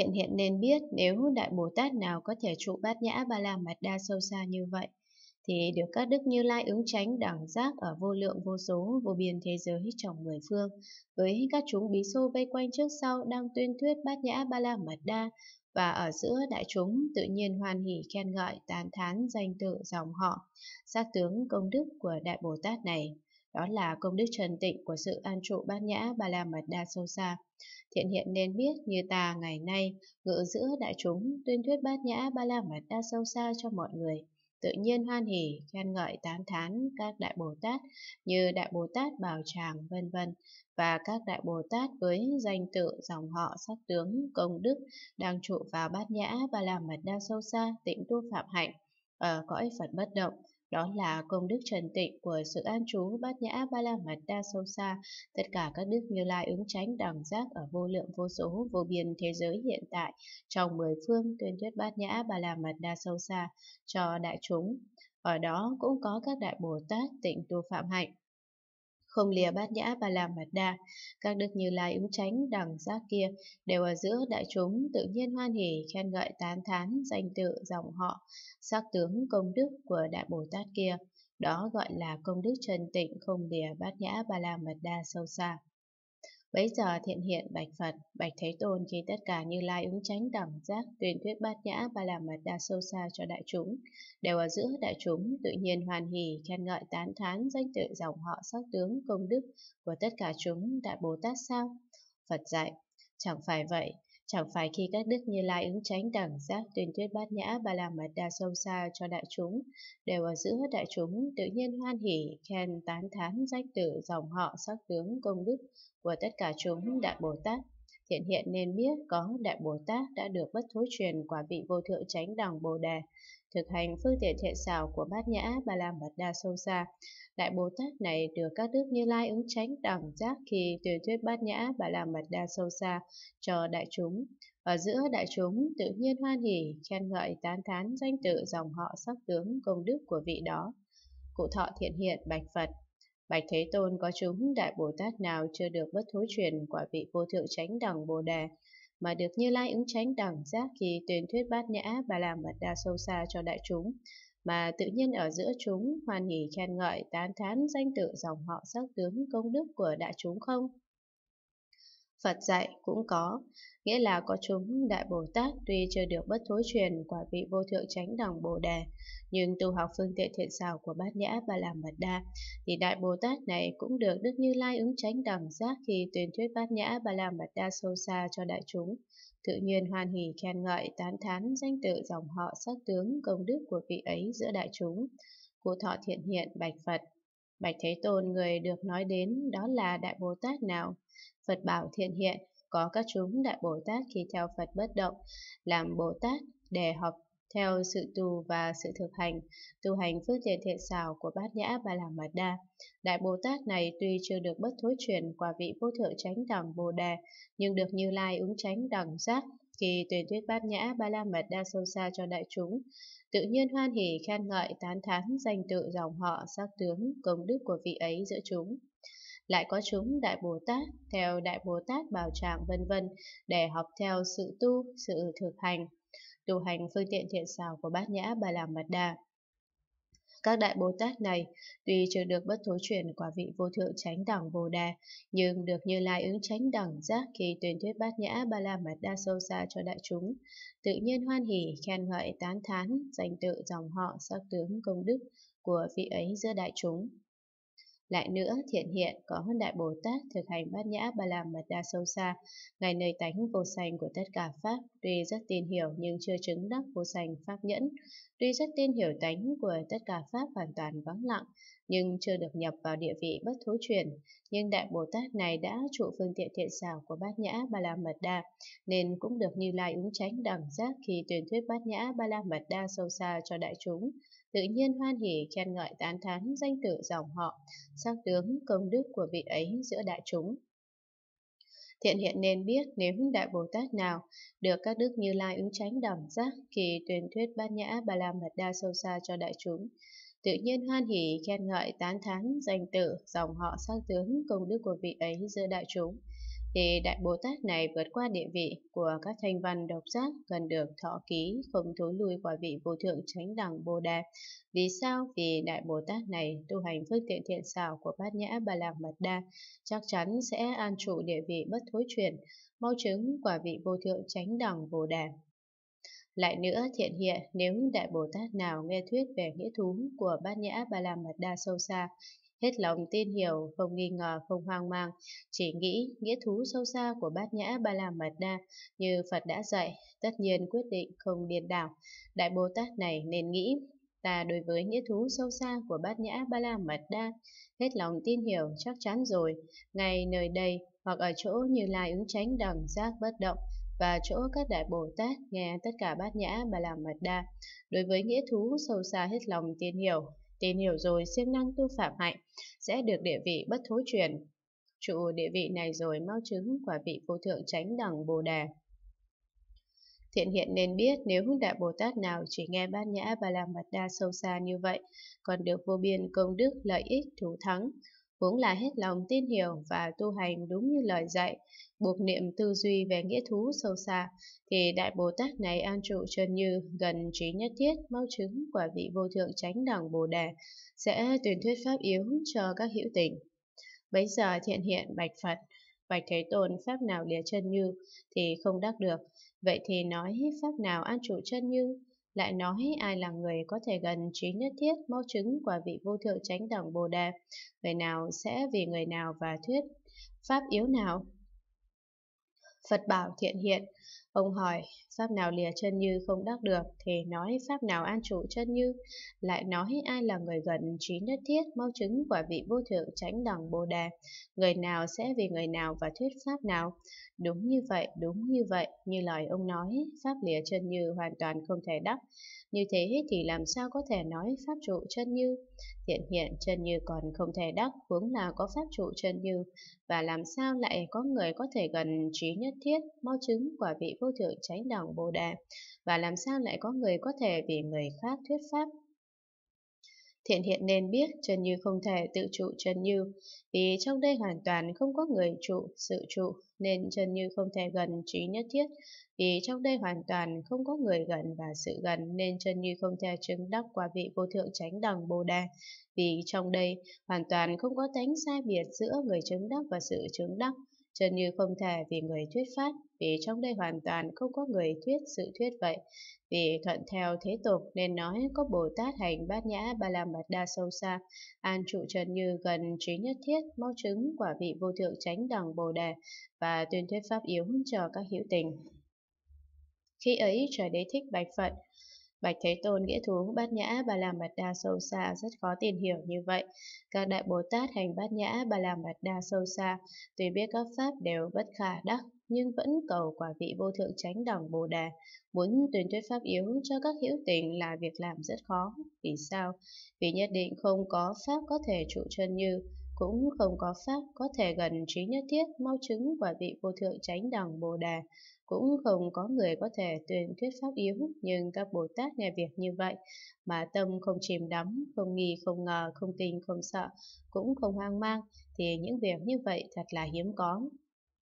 Thiện hiện nên biết nếu Đại Bồ Tát nào có thể trụ bát nhã ba la mật đa sâu xa như vậy, thì được các đức như lai ứng tránh đẳng giác ở vô lượng vô số vô biên thế giới trong mười phương, với các chúng bí xô vây quanh trước sau đang tuyên thuyết bát nhã ba la mật đa, và ở giữa đại chúng tự nhiên hoan hỉ khen ngợi tán thán danh tự dòng họ, xác tướng công đức của Đại Bồ Tát này. Đó là công đức trần tịnh của sự an trụ bát nhã ba la mật đa sâu xa. Thiện hiện nên biết như ta ngày nay, ngự giữa đại chúng, tuyên thuyết bát nhã ba la mật đa sâu xa cho mọi người tự nhiên hoan hỉ khen ngợi tán thán các đại bồ tát như đại bồ tát bảo tràng vân vân và các đại bồ tát với danh tự dòng họ sắc tướng công đức đang trụ vào bát nhã ba la mật đa sâu xa tịnh tu phạm hạnh ở cõi phật bất động đó là công đức trần tịnh của sự an trú bát nhã ba la mật đa sâu xa, tất cả các đức như lai ứng tránh đẳng giác ở vô lượng vô số vô biên thế giới hiện tại, trong mười phương tuyên thuyết bát nhã ba la mật đa sâu xa cho đại chúng. Ở đó cũng có các đại Bồ Tát tịnh tu phạm hạnh không lìa bát nhã ba la mật đa. Các đức như lai ứng tránh đẳng giác kia đều ở giữa đại chúng tự nhiên hoan hỉ khen ngợi tán thán danh tự dòng họ, sắc tướng công đức của đại Bồ Tát kia. Đó gọi là công đức chân tịnh không lìa bát nhã ba la mật đa sâu xa. Bấy giờ thiện hiện bạch Phật, bạch Thế Tôn khi tất cả như lai ứng chánh đẳng giác, tuyên thuyết bát nhã và làm mật đa sâu xa cho đại chúng, đều ở giữa đại chúng tự nhiên hoàn hỷ, khen ngợi tán thán danh tự dòng họ sắc tướng công đức của tất cả chúng đại Bồ Tát sao? Phật dạy, chẳng phải vậy, Chẳng phải khi các đức như lai ứng chánh đẳng giác tuyên thuyết bát nhã ba la mật đa sâu xa cho đại chúng, đều ở giữa đại chúng tự nhiên hoan hỷ khen tán thán danh tử dòng họ sắc tướng công đức của tất cả chúng đại Bồ Tát. Thiện hiện nên biết có đại Bồ Tát đã được bất thối truyền quả vị vô thượng chánh đẳng Bồ Đề, Thực hành phương tiện thiện xảo của bát nhã Bà la mật đa sâu xa, Đại Bồ Tát này được các đức như lai ứng tránh đẳng giác khi tuyên thuyết bát nhã bà la mật đa sâu xa cho đại chúng. Ở giữa đại chúng tự nhiên hoan hỉ, khen ngợi tán thán danh tự dòng họ sắc tướng công đức của vị đó. Cụ thọ thiện hiện bạch Phật Bạch Thế Tôn có chúng Đại Bồ Tát nào chưa được bất thối truyền quả vị vô thượng chánh đẳng Bồ Đề mà được Như Lai ứng tránh đẳng giác khi tuyên thuyết bát nhã bà làm mật đa sâu xa cho đại chúng, mà tự nhiên ở giữa chúng hoan hỉ khen ngợi tán thán danh tự dòng họ sắc tướng công đức của đại chúng không? Phật dạy cũng có, nghĩa là có chúng Đại Bồ Tát tuy chưa được bất thối truyền quả vị vô thượng chánh đẳng Bồ Đề, nhưng tu học phương tiện thiện xảo của Bát Nhã Ba La Mật Đa, thì Đại Bồ Tát này cũng được Đức Như Lai ứng chánh đẳng giác khi tuyên thuyết Bát Nhã Ba La Mật Đa sâu xa cho đại chúng. Tự nhiên hoan hỉ khen ngợi tán thán danh tự dòng họ sắc tướng công đức của vị ấy giữa đại chúng. Cụ thọ thiện hiện bạch Phật Bạch Thế Tôn người được nói đến đó là Đại Bồ Tát nào? Phật bảo thiện hiện, có các chúng Đại Bồ Tát khi theo Phật bất động, làm Bồ Tát để học theo sự tu và sự thực hành, tu hành phước thiện thiện xảo của Bát Nhã Ba La Mật Đa. Đại Bồ Tát này tuy chưa được bất thối truyền qua vị vô thượng chánh đẳng Bồ Đề, nhưng được Như Lai ứng chánh đẳng giác, khi tuyên thuyết bát nhã Ba La Mật đa sâu xa cho đại chúng, tự nhiên hoan hỉ khen ngợi tán thán danh tự dòng họ, sắc tướng, công đức của vị ấy giữa chúng. Lại có chúng Đại Bồ Tát, theo Đại Bồ Tát Bảo Tràng vân vân để học theo sự tu, sự thực hành, tu hành phương tiện thiện xảo của bát nhã Ba La Mật Đa. Các đại Bồ Tát này tuy chưa được bất thối chuyển quả vị vô thượng chánh đẳng Bồ Đà, nhưng được Như Lai ứng chánh đẳng giác khi tuyên thuyết bát nhã ba la mật đa sâu xa cho đại chúng, tự nhiên hoan hỉ, khen ngợi tán thán, danh tự dòng họ, sắc tướng công đức của vị ấy giữa đại chúng. Lại nữa, thiện hiện có hơn Đại Bồ Tát thực hành bát nhã ba la mật đa sâu xa, ngài nơi tánh vô sanh của tất cả Pháp, tuy rất tin hiểu nhưng chưa chứng đắc vô sanh Pháp nhẫn, tuy rất tin hiểu tánh của tất cả Pháp hoàn toàn vắng lặng, nhưng chưa được nhập vào địa vị bất thối chuyển. Nhưng Đại Bồ Tát này đã trụ phương tiện thiện xảo của bát nhã ba la mật đa, nên cũng được Như Lai ứng tránh đẳng giác khi tuyên thuyết bát nhã ba la mật đa sâu xa cho đại chúng tự nhiên hoan hỉ khen ngợi tán thán danh tự dòng họ, sắc tướng công đức của vị ấy giữa đại chúng. Thiện hiện nên biết nếu Đại Bồ Tát nào được các đức như lai ứng tránh đảm giác kỳ tuyên thuyết bát nhã ba la mật đa sâu xa cho đại chúng, tự nhiên hoan hỉ khen ngợi tán thán danh tự dòng họ sắc tướng công đức của vị ấy giữa đại chúng thì Đại Bồ Tát này vượt qua địa vị của các thanh văn độc giác gần được thọ ký không thối lui khỏi vị vô thượng chánh đẳng Bồ Đề. Vì sao? Vì Đại Bồ Tát này tu hành phước tiện thiện xảo của Bát Nhã Bà Lạc Mật Đa chắc chắn sẽ an trụ địa vị bất thối chuyển, mau chứng quả vị vô thượng chánh đẳng Bồ Đề. Lại nữa thiện hiện nếu Đại Bồ Tát nào nghe thuyết về nghĩa thú của Bát Nhã Ba La Mật Đa sâu xa, hết lòng tin hiểu, không nghi ngờ, không hoang mang, chỉ nghĩ nghĩa thú sâu xa của bát nhã ba la mật đa như Phật đã dạy, tất nhiên quyết định không điên đảo. Đại Bồ Tát này nên nghĩ, ta đối với nghĩa thú sâu xa của bát nhã ba la mật đa, hết lòng tin hiểu chắc chắn rồi, ngay nơi đây hoặc ở chỗ như lai ứng tránh đẳng giác bất động, và chỗ các đại Bồ Tát nghe tất cả bát nhã bà làm mật đa, đối với nghĩa thú sâu xa hết lòng tiên hiểu, Tin hiểu rồi siêng năng tu phạm hạnh, sẽ được địa vị bất thối truyền. Trụ địa vị này rồi mau chứng quả vị vô thượng tránh đẳng Bồ đề Thiện hiện nên biết nếu hưng đại Bồ Tát nào chỉ nghe bát nhã và làm mật đa sâu xa như vậy, còn được vô biên công đức lợi ích thú thắng, cũng là hết lòng tin hiểu và tu hành đúng như lời dạy, buộc niệm tư duy về nghĩa thú sâu xa, thì Đại Bồ Tát này an trụ chân như gần trí nhất thiết mau chứng quả vị vô thượng chánh đẳng Bồ Đề, sẽ tuyên thuyết pháp yếu cho các hữu tình. bây giờ thiện hiện bạch Phật, bạch Thế Tôn pháp nào lìa chân như thì không đắc được, vậy thì nói pháp nào an trụ chân như lại nói ai là người có thể gần trí nhất thiết mau chứng quả vị vô thượng chánh đẳng Bồ Đề, người nào sẽ vì người nào và thuyết pháp yếu nào. Phật bảo thiện hiện, Ông hỏi, pháp nào lìa chân như không đắc được thì nói pháp nào an trụ chân như, lại nói ai là người gần trí nhất thiết mau chứng quả vị vô thượng tránh đẳng Bồ đề, người nào sẽ vì người nào và thuyết pháp nào. Đúng như vậy, đúng như vậy, như lời ông nói, pháp lìa chân như hoàn toàn không thể đắc. Như thế thì làm sao có thể nói pháp trụ chân như? thiện hiện chân như còn không thể đắc, huống là có pháp trụ chân như, và làm sao lại có người có thể gần trí nhất thiết, mau chứng quả vị vô thượng chánh đẳng Bồ đề và làm sao lại có người có thể vì người khác thuyết pháp. Thiện hiện nên biết chân như không thể tự trụ chân như, vì trong đây hoàn toàn không có người trụ, sự trụ, nên chân như không thể gần trí nhất thiết, vì trong đây hoàn toàn không có người gần và sự gần, nên chân như không thể chứng đắc qua vị vô thượng chánh đẳng Bồ đề vì trong đây hoàn toàn không có tánh sai biệt giữa người chứng đắc và sự chứng đắc, chân như không thể vì người thuyết pháp, vì trong đây hoàn toàn không có người thuyết sự thuyết vậy. Vì thuận theo thế tục nên nói có Bồ Tát hành bát nhã ba la mật đa sâu xa, an trụ trần như gần trí nhất thiết, mau chứng quả vị vô thượng chánh đẳng Bồ Đề và tuyên thuyết pháp yếu cho các hữu tình. Khi ấy trời đế thích bạch Phật, Bạch Thế Tôn nghĩa thú bát nhã bà la mật đa sâu xa rất khó tìm hiểu như vậy. Các đại Bồ Tát hành bát nhã bà la mật đa sâu xa, tuy biết các pháp đều bất khả đắc, nhưng vẫn cầu quả vị vô thượng chánh đẳng Bồ đề Muốn tuyên thuyết pháp yếu cho các hữu tình là việc làm rất khó. Vì sao? Vì nhất định không có pháp có thể trụ chân như, cũng không có pháp có thể gần trí nhất thiết mau chứng quả vị vô thượng chánh đẳng Bồ đề cũng không có người có thể tuyên thuyết pháp yếu nhưng các bồ tát nghe việc như vậy mà tâm không chìm đắm không nghi không ngờ không tin không sợ cũng không hoang mang thì những việc như vậy thật là hiếm có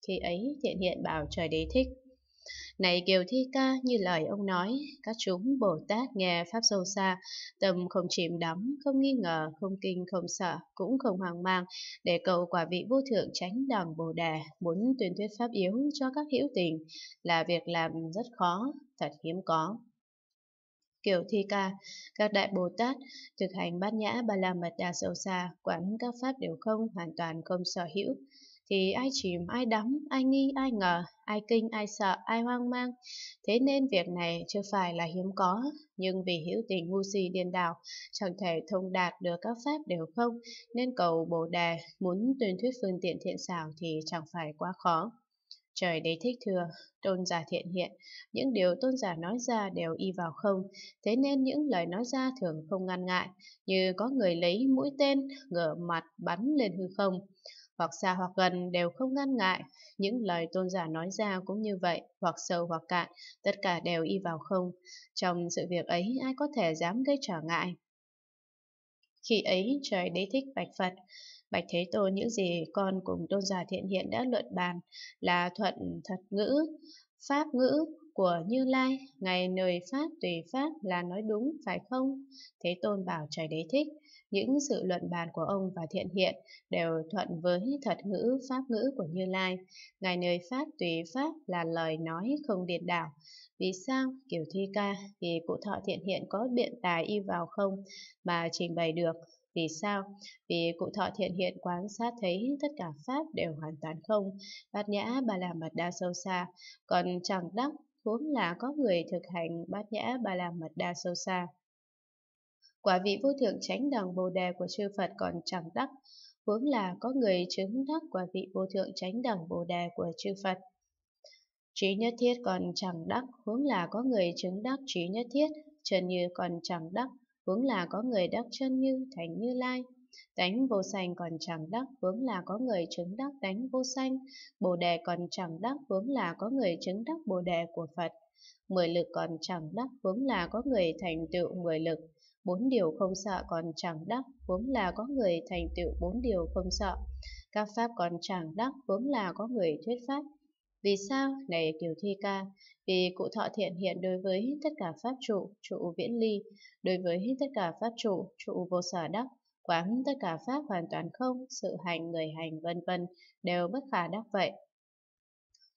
khi ấy thiện hiện bảo trời đế thích này Kiều Thi Ca như lời ông nói, các chúng Bồ Tát nghe Pháp sâu xa, tâm không chìm đắm, không nghi ngờ, không kinh, không sợ, cũng không hoang mang, để cầu quả vị vô thượng tránh đằng Bồ Đà, muốn tuyên thuyết Pháp yếu cho các hữu tình, là việc làm rất khó, thật hiếm có. kiều thi ca, các đại Bồ Tát thực hành bát nhã ba la mật đa sâu xa, quán các pháp đều không, hoàn toàn không sở hữu, thì ai chìm, ai đắm, ai nghi, ai ngờ, ai kinh, ai sợ, ai hoang mang. Thế nên việc này chưa phải là hiếm có, nhưng vì hữu tình ngu si điên đảo, chẳng thể thông đạt được các pháp đều không, nên cầu Bồ Đề muốn tuyên thuyết phương tiện thiện xảo thì chẳng phải quá khó. Trời đấy thích thừa, tôn giả thiện hiện, những điều tôn giả nói ra đều y vào không, thế nên những lời nói ra thường không ngăn ngại, như có người lấy mũi tên, ngửa mặt bắn lên hư không hoặc xa hoặc gần đều không ngăn ngại. Những lời tôn giả nói ra cũng như vậy, hoặc sâu hoặc cạn, tất cả đều y vào không. Trong sự việc ấy, ai có thể dám gây trở ngại? Khi ấy, trời đế thích bạch Phật. Bạch Thế Tôn những gì con cùng tôn giả thiện hiện đã luận bàn là thuận thật ngữ, pháp ngữ, của Như Lai, ngày nơi Pháp tùy Pháp là nói đúng, phải không? Thế Tôn bảo trời đế thích, những sự luận bàn của ông và thiện hiện đều thuận với thật ngữ pháp ngữ của Như Lai. Ngài nơi Pháp tùy Pháp là lời nói không điệt đảo. Vì sao kiểu thi ca thì cụ thọ thiện hiện có biện tài y vào không mà trình bày được? Vì sao? Vì cụ thọ thiện hiện quan sát thấy tất cả pháp đều hoàn toàn không, bát nhã bà la mật đa sâu xa, còn chẳng đắc vốn là có người thực hành bát nhã ba la mật đa sâu xa. Quả vị vô thượng chánh đẳng bồ đề của chư Phật còn chẳng đắc, huống là có người chứng đắc quả vị vô thượng chánh đẳng bồ đề của chư Phật. Trí nhất thiết còn chẳng đắc, huống là có người chứng đắc trí nhất thiết, chân như còn chẳng đắc, huống là có người đắc chân như, thành như lai. Tánh vô sanh còn chẳng đắc, huống là có người chứng đắc tánh vô sanh. Bồ đề còn chẳng đắc, huống là có người chứng đắc bồ đề của Phật. Mười lực còn chẳng đắc, huống là có người thành tựu mười lực bốn điều không sợ còn chẳng đắc vốn là có người thành tựu bốn điều không sợ các pháp còn chẳng đắc vốn là có người thuyết pháp vì sao này kiều thi ca vì cụ thọ thiện hiện đối với tất cả pháp trụ trụ viễn ly đối với tất cả pháp trụ trụ vô sở đắc quán tất cả pháp hoàn toàn không sự hành người hành vân vân đều bất khả đắc vậy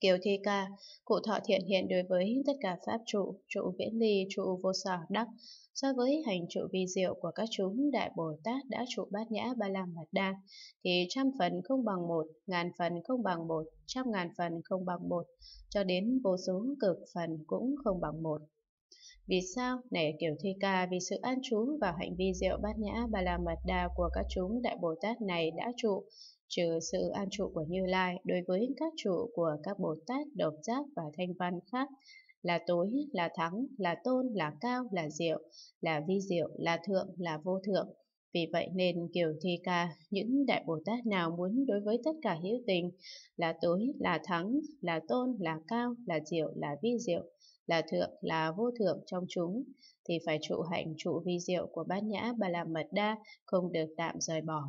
Kiều Thi Ca, cụ thọ thiện hiện đối với tất cả pháp trụ, trụ viễn ly, trụ vô sở đắc, so với hành trụ vi diệu của các chúng Đại Bồ Tát đã trụ bát nhã ba la mật đa, thì trăm phần không bằng một, ngàn phần không bằng một, trăm ngàn phần không bằng một, cho đến vô số cực phần cũng không bằng một. Vì sao? Này Kiểu Thi Ca, vì sự an trú vào hạnh vi diệu bát nhã ba la mật đa của các chúng Đại Bồ Tát này đã trụ, trừ sự an trụ của Như Lai đối với các trụ của các Bồ Tát, Độc Giác và Thanh Văn khác là tối, là thắng, là tôn, là cao, là diệu, là vi diệu, là thượng, là vô thượng. Vì vậy nên kiểu thi ca, những đại Bồ Tát nào muốn đối với tất cả hữu tình là tối, là thắng, là tôn, là cao, là diệu, là vi diệu, là thượng, là vô thượng trong chúng, thì phải trụ hạnh trụ vi diệu của bát nhã Bà La Mật Đa không được tạm rời bỏ.